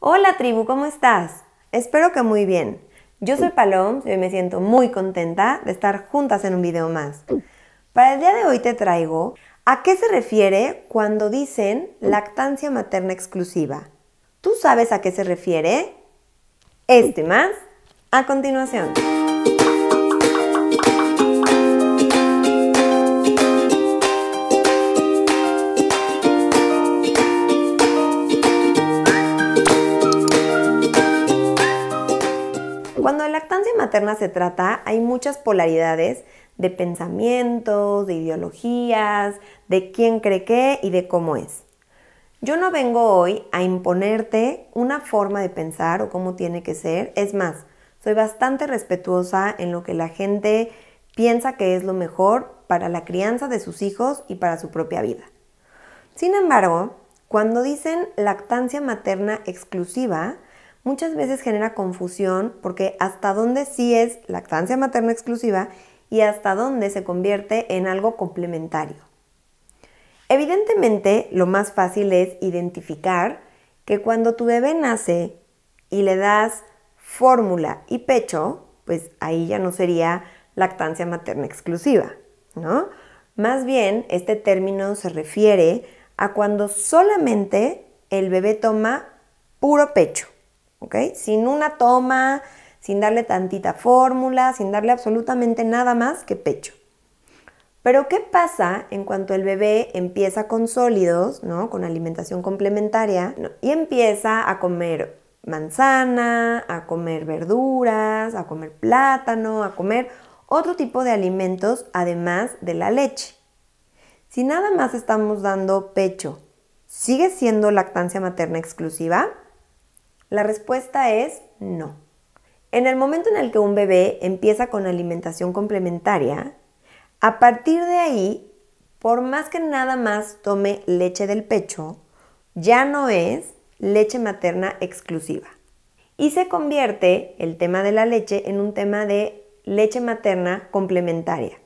Hola tribu, ¿cómo estás? Espero que muy bien. Yo soy Palom y hoy me siento muy contenta de estar juntas en un video más. Para el día de hoy te traigo a qué se refiere cuando dicen lactancia materna exclusiva. ¿Tú sabes a qué se refiere? Este más a continuación. materna se trata, hay muchas polaridades de pensamientos, de ideologías, de quién cree qué y de cómo es. Yo no vengo hoy a imponerte una forma de pensar o cómo tiene que ser. Es más, soy bastante respetuosa en lo que la gente piensa que es lo mejor para la crianza de sus hijos y para su propia vida. Sin embargo, cuando dicen lactancia materna exclusiva, muchas veces genera confusión porque hasta dónde sí es lactancia materna exclusiva y hasta dónde se convierte en algo complementario. Evidentemente, lo más fácil es identificar que cuando tu bebé nace y le das fórmula y pecho, pues ahí ya no sería lactancia materna exclusiva, ¿no? Más bien, este término se refiere a cuando solamente el bebé toma puro pecho. Sin una toma, sin darle tantita fórmula, sin darle absolutamente nada más que pecho. Pero ¿qué pasa en cuanto el bebé empieza con sólidos, ¿no? con alimentación complementaria, y empieza a comer manzana, a comer verduras, a comer plátano, a comer otro tipo de alimentos además de la leche? Si nada más estamos dando pecho, ¿sigue siendo lactancia materna exclusiva? La respuesta es no. En el momento en el que un bebé empieza con alimentación complementaria, a partir de ahí, por más que nada más tome leche del pecho, ya no es leche materna exclusiva. Y se convierte el tema de la leche en un tema de leche materna complementaria.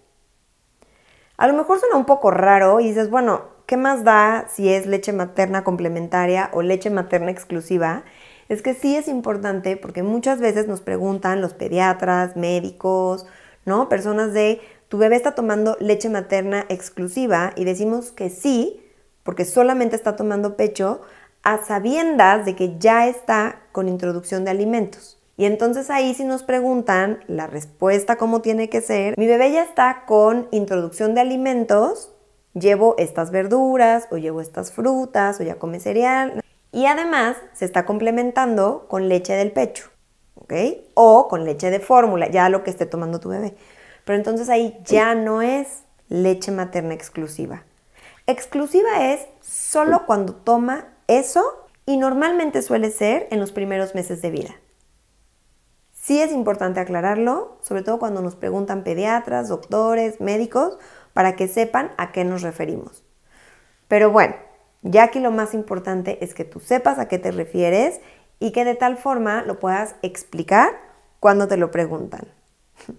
A lo mejor suena un poco raro y dices, bueno, ¿qué más da si es leche materna complementaria o leche materna exclusiva? es que sí es importante porque muchas veces nos preguntan los pediatras, médicos, ¿no? Personas de, tu bebé está tomando leche materna exclusiva y decimos que sí, porque solamente está tomando pecho, a sabiendas de que ya está con introducción de alimentos. Y entonces ahí si nos preguntan la respuesta cómo tiene que ser, mi bebé ya está con introducción de alimentos, llevo estas verduras o llevo estas frutas o ya come cereal, y además se está complementando con leche del pecho, ¿ok? O con leche de fórmula, ya lo que esté tomando tu bebé. Pero entonces ahí ya no es leche materna exclusiva. Exclusiva es solo cuando toma eso y normalmente suele ser en los primeros meses de vida. Sí es importante aclararlo, sobre todo cuando nos preguntan pediatras, doctores, médicos, para que sepan a qué nos referimos. Pero bueno, ya que lo más importante es que tú sepas a qué te refieres y que de tal forma lo puedas explicar cuando te lo preguntan.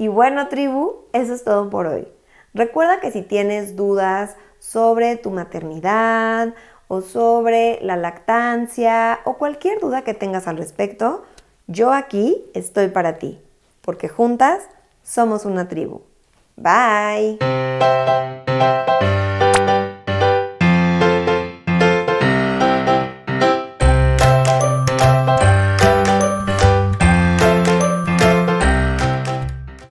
Y bueno, tribu, eso es todo por hoy. Recuerda que si tienes dudas sobre tu maternidad o sobre la lactancia o cualquier duda que tengas al respecto, yo aquí estoy para ti, porque juntas somos una tribu. Bye.